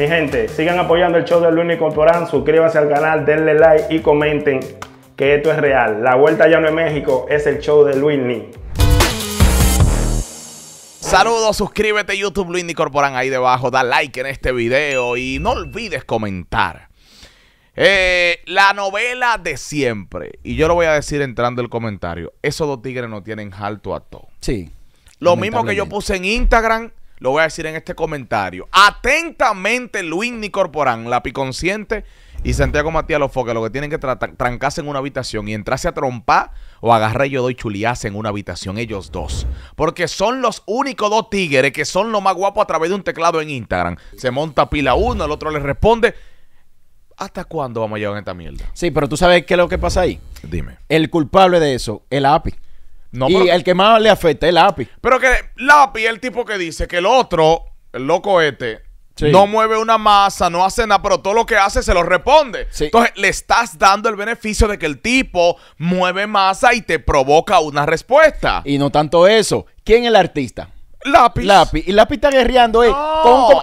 Mi gente, sigan apoyando el show de Luis Corporán, suscríbanse al canal, denle like y comenten que esto es real. La vuelta ya no es México, es el show de Luis Saludos, suscríbete a YouTube Luis Corporán ahí debajo, da like en este video y no olvides comentar. Eh, la novela de siempre, y yo lo voy a decir entrando el comentario, esos dos tigres no tienen alto a todo. Sí. Lo mismo que yo puse en Instagram, lo voy a decir en este comentario. Atentamente, Luis Nicorporán, la Consciente y Santiago Matías Lofoque, lo que tienen que trancarse en una habitación y entrarse a trompar o agarrar yo doy chuliase en una habitación, ellos dos. Porque son los únicos dos tigres que son los más guapos a través de un teclado en Instagram. Se monta pila uno, el otro le responde. ¿Hasta cuándo vamos a llevar esta mierda? Sí, pero tú sabes qué es lo que pasa ahí. Dime. El culpable de eso, el API y el que más le afecta es Lapi. Pero que Lapi es el tipo que dice que el otro, el loco este, no mueve una masa, no hace nada, pero todo lo que hace se lo responde. Entonces le estás dando el beneficio de que el tipo mueve masa y te provoca una respuesta. Y no tanto eso. ¿Quién es el artista? Lápiz. Lápiz. Y Lápiz está guerreando. Eh.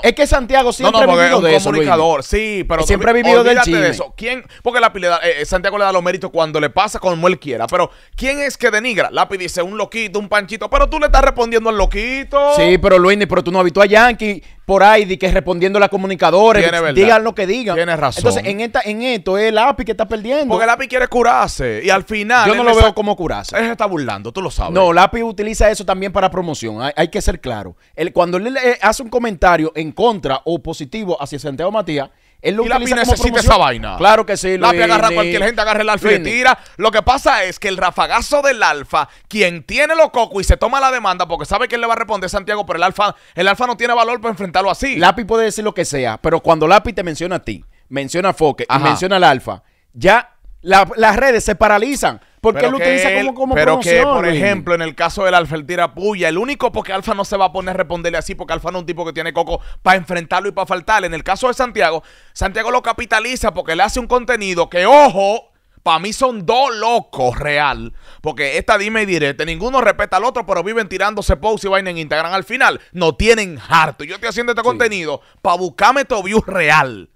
es que Santiago siempre ha vivido comunicador. Sí, pero siempre ha vivido del De eso. ¿Quién? Porque Lápiz le da, eh, Santiago le da los méritos cuando le pasa como él quiera. Pero ¿quién es que denigra? Lápiz dice un loquito, un panchito. Pero tú le estás respondiendo al loquito. Sí, pero Luis, pero tú no habitó a Yankee por ahí de que respondiendo a comunicadores, digan lo que digan. Tiene razón. Entonces, en esta, en esto es el API que está perdiendo. Porque el API quiere curarse y al final. Yo no lo veo como curarse. Él se está burlando, tú lo sabes. No, el API utiliza eso también para promoción. Hay, que ser claro. El, cuando él eh, hace un comentario en contra o positivo hacia Santiago Matías, necesita esa vaina. Claro que sí. Lapi agarra cualquier gente, agarra el alfa y tira. Lo que pasa es que el rafagazo del alfa, quien tiene los cocos y se toma la demanda porque sabe que él le va a responder Santiago, pero el alfa, el alfa no tiene valor para enfrentarlo así. Lapi puede decir lo que sea, pero cuando Lapi te menciona a ti, menciona a Foque y menciona al alfa, ya las redes se paralizan. Porque lo utiliza como, como Pero que, por ejemplo, en el caso del Alfa, el tira puya. El único porque Alfa no se va a poner a responderle así, porque Alfa no es un tipo que tiene coco para enfrentarlo y para faltarle. En el caso de Santiago, Santiago lo capitaliza porque le hace un contenido que, ojo, para mí son dos locos real. Porque esta dime y direte, ninguno respeta al otro, pero viven tirándose posts y vaina en Instagram. Al final, no tienen harto. Yo estoy haciendo este contenido para buscarme tu view real.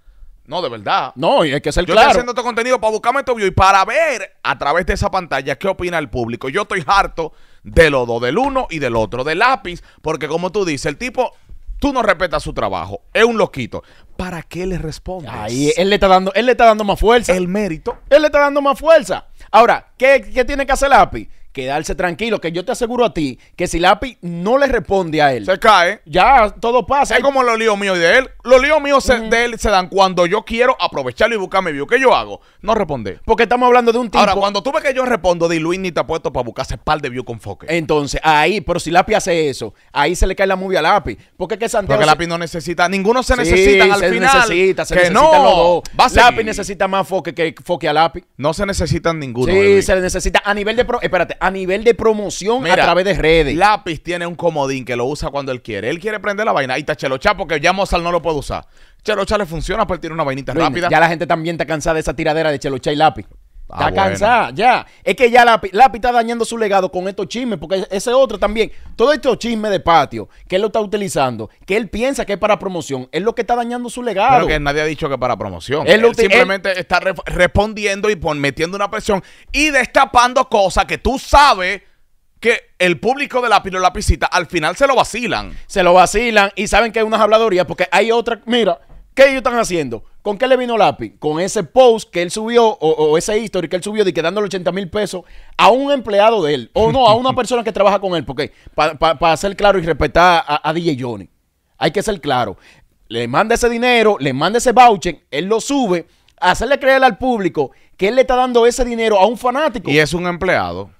No, de verdad. No, y hay que ser yo claro. Yo estoy haciendo este contenido para buscarme este view y para ver a través de esa pantalla qué opina el público. Yo estoy harto de los dos, del uno y del otro, del lápiz, porque como tú dices, el tipo tú no respetas su trabajo, es un loquito. ¿Para qué le respondes? Ahí, él le está dando, él le está dando más fuerza. El mérito. Él le está dando más fuerza. Ahora, ¿qué, qué tiene que hacer lápiz? Quedarse tranquilo, que yo te aseguro a ti que si lápiz no le responde a él. Se cae. Ya todo pasa. Es como lo lío mío y de él. Los líos míos se, de él se dan cuando yo quiero aprovecharlo y buscarme view. ¿Qué yo hago? No responder. Porque estamos hablando de un tipo. Ahora, cuando tú ves que yo respondo, di ni te ha puesto para buscarse par de view con foque. Entonces, ahí, pero si Lapi hace eso, ahí se le cae la movie a Lapi Porque es que Santiago. Porque no necesita, ninguno se necesita al final. Necesita, se que necesitan no. los dos. necesita más foque que foque a Lapi No se necesitan ninguno. Sí, se necesita a nivel de. Espérate, a nivel de promoción a través de redes. Lápiz tiene un comodín que lo usa cuando él quiere. Él quiere prender la vaina. Y tachelo chapo porque ya Mozart no lo puede usar. Chelocha le funciona para pues, tirar una vainita rápida. Ya la gente también está cansada de esa tiradera de Chelocha y lápiz. Ah, está cansada, ya. Es que ya Lápiz está dañando su legado con estos chismes, porque ese otro también, todo estos chismes de patio que él lo está utilizando, que él piensa que es para promoción, es lo que está dañando su legado. Pero que nadie ha dicho que es para promoción. Él, simplemente está respondiendo y metiendo una presión y destapando cosas que tú sabes que el público de Lápiz Lapicita al final se lo vacilan. Se lo vacilan y saben que hay unas habladorías porque hay otra, mira, ¿qué ellos están haciendo? ¿Con qué le vino Lápiz? Con ese post que él subió o, o ese history que él subió de que dándole 80 mil pesos a un empleado de él o no, a una persona que trabaja con él, porque para ser claro y respetar a, a DJ Johnny, hay que ser claro. Le manda ese dinero, le manda ese voucher, él lo sube, hacerle creer al público que él le está dando ese dinero a un fanático. Y es un empleado.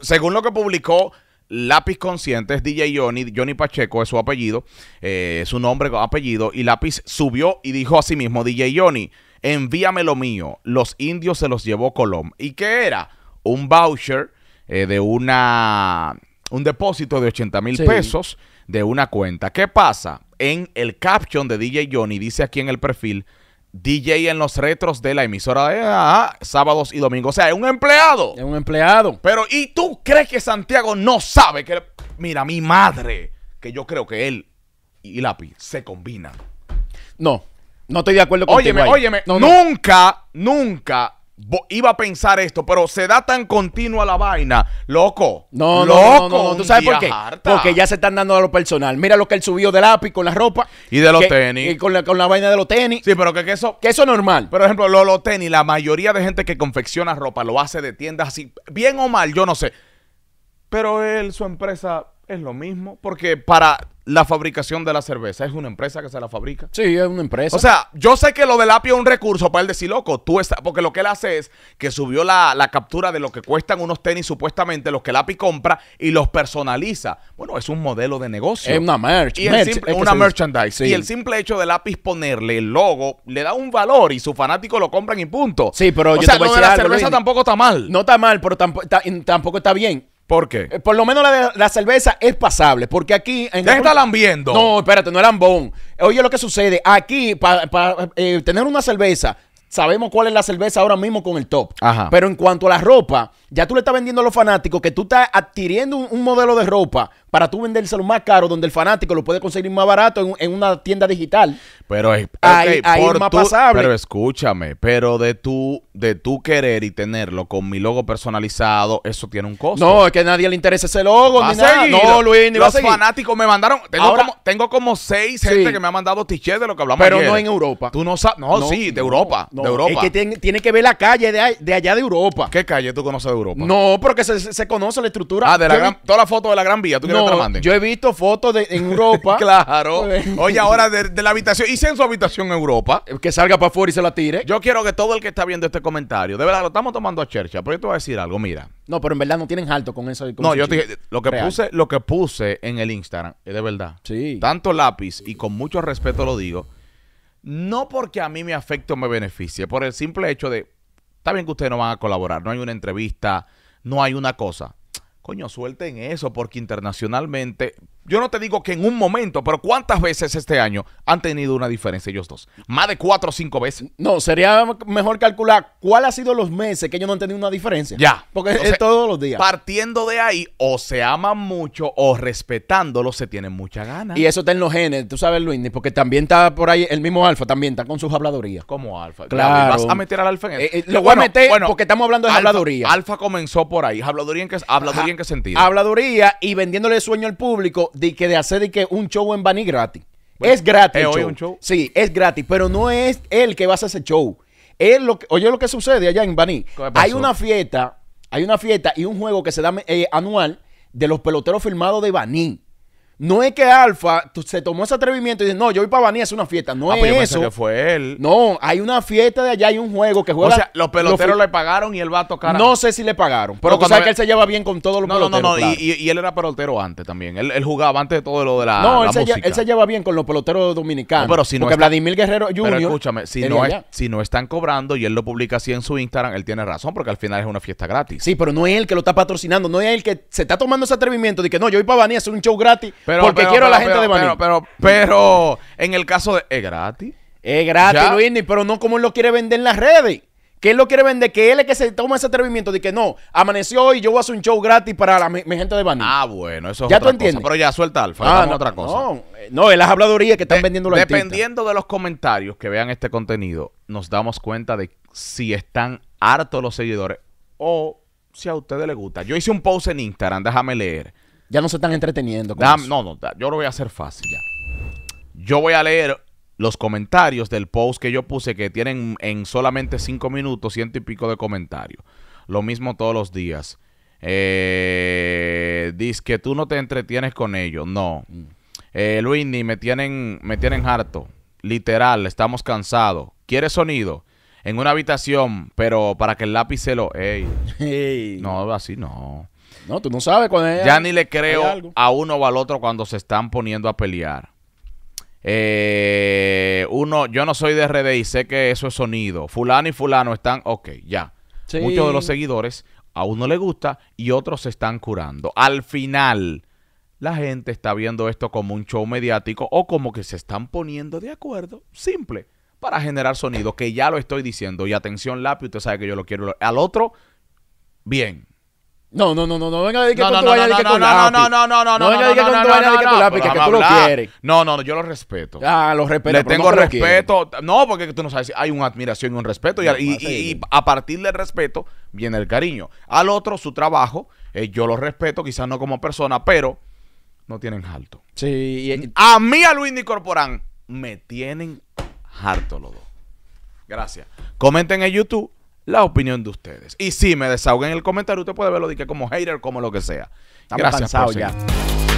Según, lo que publicó Lápiz Consciente es DJ Johnny, Johnny Pacheco es su apellido, eh, su nombre, apellido, y Lápiz subió y dijo a sí mismo, DJ Johnny, envíame lo mío, los indios se los llevó Colón. ¿Y qué era? Un voucher eh, de una, un depósito de 80 mil pesos de una cuenta. ¿Qué pasa? En el caption de DJ Johnny dice aquí en el perfil, DJ en los retros de la emisora de ah, sábados y domingos. O sea, es un empleado. Es un empleado. Pero, ¿y tú crees que Santiago no sabe que... Mira, mi madre, que yo creo que él y Lápiz se combinan. No, no estoy de acuerdo con Óyeme, óyeme, no, nunca, nunca iba a pensar esto, pero se da tan continua la vaina. Loco. No, no, no, ¿Tú sabes por qué? Porque ya se están dando a lo personal. Mira lo que él subió del api con la ropa. Y de los tenis. Y con la, vaina de los tenis. Sí, pero que, eso. Que eso es normal. Por ejemplo, los, los tenis, la mayoría de gente que confecciona ropa lo hace de tiendas así, bien o mal, yo no sé. Pero él, su empresa, es lo mismo. Porque para la fabricación de la cerveza? ¿Es una empresa que se la fabrica? Sí, es una empresa. O sea, yo sé que lo del API es un recurso para él decir, loco, tú estás... Porque lo que él hace es que subió la, captura de lo que cuestan unos tenis supuestamente, los que el API compra, y los personaliza. Bueno, es un modelo de negocio. Es una merch. es una merchandise. Y el simple hecho del lápiz ponerle el logo le da un valor y su fanático lo compran y punto. Sí, pero yo te la cerveza tampoco está mal. No está mal, pero tampoco está bien. ¿Por qué? Eh, por lo menos la, cerveza es pasable, porque aquí... En ¿Qué está lambiendo? No, espérate, no es lambón. Oye lo que sucede, aquí para eh, tener una cerveza sabemos cuál es la cerveza ahora mismo con el top. Ajá. Pero en cuanto a la ropa, ya tú le estás vendiendo a los fanáticos que tú estás adquiriendo un modelo de ropa para tú vendérselo más caro, donde el fanático lo puede conseguir más barato en, una tienda digital. Pero eh, es okay, pasable. Pero escúchame, pero de tú, de tu querer y tenerlo con mi logo personalizado, eso tiene un costo. No, es que a nadie le interesa ese logo, ni nada. No, Luis, ni Los fanáticos me mandaron. Tengo, como, tengo como seis gente que me ha mandado Tichés de lo que hablamos Pero no en Europa. Tú no sabes. No, sí, de Europa. de Europa. que tiene, que ver la calle de, allá de Europa. ¿Qué calle tú conoces de Europa? No, porque se, conoce la estructura. Ah, de la gran, toda la foto de la Gran Vía. ¿Tú yo he visto fotos de, en Europa. claro. Pues, Oye, ahora de, la habitación. Hice en su habitación en Europa? Eh, que salga para afuera y se la tire. Yo quiero que todo el que está viendo este comentario, de verdad, lo estamos tomando a chercha, pero yo te voy a decir algo, mira. No, pero en verdad no tienen alto con eso. no, yo te, lo que puse, lo que puse en el Instagram, de verdad. Sí. Tanto lápiz y con mucho respeto lo digo. No porque a mí me afecte o me beneficie, por el simple hecho de, está bien que ustedes no van a colaborar, no hay una entrevista, no hay una cosa. Coño, suelten eso, porque internacionalmente yo no te digo que en un momento, pero ¿cuántas veces este año han tenido una diferencia ellos dos? Más de cuatro o cinco veces. No, sería mejor calcular cuál ha sido los meses que ellos no han tenido una diferencia. Ya. Porque es todos los días. Partiendo de ahí, o se aman mucho o respetándolo se tienen mucha ganas. Y eso está en los genes, tú sabes, Luis, porque también está por ahí el mismo Alfa, también está con sus habladurías... Como Alfa? Claro. ¿Vas a meter al Alfa en eh, eso? Eh, lo bueno, voy a meter porque estamos hablando de habladuría. Alfa comenzó por ahí. ¿Habladuría en qué, habladuría en qué sentido? Habladuría y vendiéndole sueño al público de que de hacer un show en Baní gratis. es gratis. Sí, es gratis, pero no es él que va a hacer ese show. lo que, oye lo que sucede allá en Baní. Hay una fiesta, hay una fiesta y un juego que se da eh, anual de los peloteros firmados de Baní. No es que Alfa se tomó ese atrevimiento y dice, no, yo voy para Banía, Es una fiesta. No ah, pues es eso. que fue él. No, hay una fiesta de allá, hay un juego que juega. O sea, los peloteros le pagaron y él va a tocar. No sé si le pagaron, pero no, tú sabes que él se lleva bien con todos los peloteros. No, no, no, y, él era pelotero antes también. Él, jugaba antes de todo lo de la. No, él, se Lleva, él, se lleva, bien con los peloteros dominicanos. pero si no porque Vladimir Guerrero Jr. escúchame, si no, es, si no están cobrando y él lo publica así en su Instagram, él tiene razón porque al final es una fiesta gratis. Sí, pero no es él que lo está patrocinando, no es él que se está tomando ese atrevimiento de que no, yo voy para Banía, es un show gratis porque quiero a la gente de Baní. Pero, pero, en el caso de. Es gratis. Es gratis, Luis, pero no como él lo quiere vender en las redes. Que él lo quiere vender, que él es que se toma ese atrevimiento de que no, amaneció y yo voy a hacer un show gratis para la, mi, gente de Baní. Ah, bueno, eso es ¿Ya tú entiendes? Pero ya suelta Alfa, ah, no, otra cosa. No, eh, no, es las habladurías que están vendiendo los Dependiendo de los comentarios que vean este contenido, nos damos cuenta de si están hartos los seguidores o si a ustedes les gusta. Yo hice un post en Instagram, déjame leer. Ya no se están entreteniendo. No, no, yo lo voy a hacer fácil ya. Yo voy a leer los comentarios del post que yo puse que tienen en solamente cinco minutos ciento y pico de comentarios. Lo mismo todos los días. Eh, dice que tú no te entretienes con ellos. No. Mm. Eh, Luis, me tienen, me tienen harto. Literal, estamos cansados. ¿Quieres sonido? En una habitación, pero para que el lápiz se lo... Ey. No, así no. No, tú no sabes cuando Ya ni le creo a uno o al otro cuando se están poniendo a pelear. Eh, uno, yo no soy de RD y sé que eso es sonido. Fulano y fulano están, ok, ya. Muchos de los seguidores a uno le gusta y otros se están curando. Al final, la gente está viendo esto como un show mediático o como que se están poniendo de acuerdo, simple, para generar sonido, que ya lo estoy diciendo. Y atención, lápiz, usted sabe que yo lo quiero. Al otro, bien. No, no, no, no, no venga decir que no, vayas tu que con lápiz. No, no, no, no, no, no venga decir que con tu vaina decir que con lápiz, que tú lo quieres. No, no, no, yo lo respeto. Ah, lo respeto. Le tengo respeto. No, porque tú no sabes, hay una admiración y un respeto y a partir del respeto viene el cariño. Al otro su trabajo, yo lo respeto, quizás no como persona, pero no tienen harto Sí. A mí a Luis Nicorporán, me tienen harto los dos. Gracias. Comenten en YouTube la opinión de ustedes. Y si me desahoguen en el comentario, usted puede verlo de que como hater, como lo que sea. Gracias por